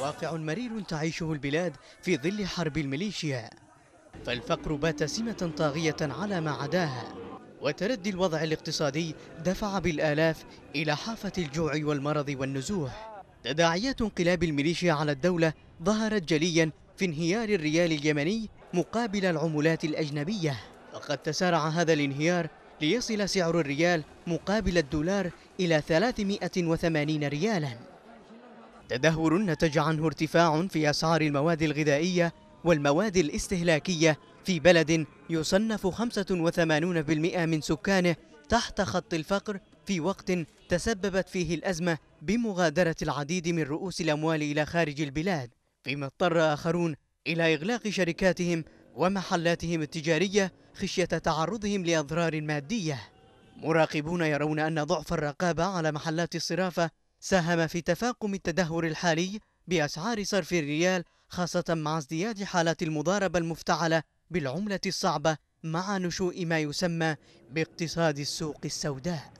واقع مرير تعيشه البلاد في ظل حرب الميليشيا فالفقر بات سمة طاغية على ما عداها وتردي الوضع الاقتصادي دفع بالآلاف إلى حافة الجوع والمرض والنزوح تداعيات انقلاب الميليشيا على الدولة ظهرت جليا في انهيار الريال اليمني مقابل العملات الأجنبية وقد تسارع هذا الانهيار ليصل سعر الريال مقابل الدولار إلى 380 ريالاً تدهور نتج عنه ارتفاع في أسعار المواد الغذائية والمواد الاستهلاكية في بلد يصنف 85% من سكانه تحت خط الفقر في وقت تسببت فيه الأزمة بمغادرة العديد من رؤوس الأموال إلى خارج البلاد فيما اضطر آخرون إلى إغلاق شركاتهم ومحلاتهم التجارية خشية تعرضهم لأضرار مادية مراقبون يرون أن ضعف الرقابة على محلات الصرافة ساهم في تفاقم التدهور الحالي بأسعار صرف الريال خاصة مع ازدياد حالات المضاربة المفتعلة بالعملة الصعبة مع نشوء ما يسمى باقتصاد السوق السوداء